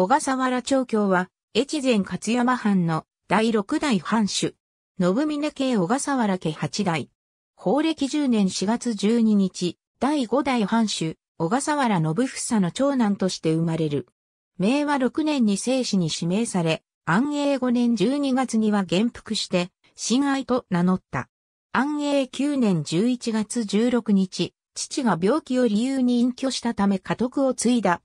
小笠原長教は、越前勝山藩の第六代藩主。信峰家小笠原家八代。法暦10年4月12日、第五代藩主、小笠原信房の長男として生まれる。明和6年に生死に指名され、安永5年12月には元服して、親愛と名乗った。安永9年11月16日、父が病気を理由に隠居したため家督を継いだ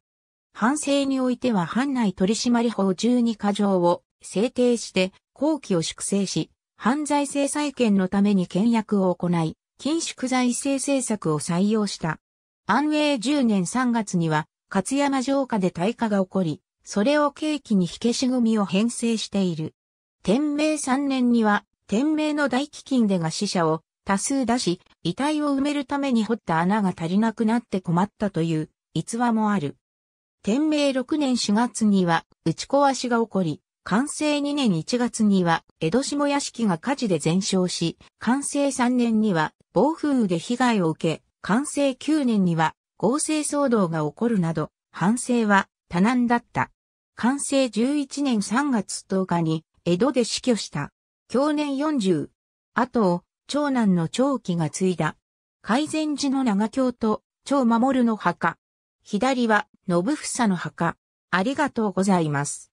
反省においては藩内取締法12課条を制定して、後期を粛清し、犯罪制裁権のために倹約を行い、緊縮財政政策を採用した。安永10年3月には、勝山城下で大火が起こり、それを契機に火消し組を編成している。天明3年には、天明の大飢饉でが死者を多数出し、遺体を埋めるために掘った穴が足りなくなって困ったという逸話もある。天明6年4月には打ち壊しが起こり、完成2年1月には江戸下屋敷が火事で全焼し、完成3年には暴風雨で被害を受け、完成9年には合成騒動が起こるなど、反省は多難だった。完成11年3月10日に江戸で死去した。去年40。後を長男の長期が継いだ。改善寺の長京と長守の墓。左は信房の墓。ありがとうございます。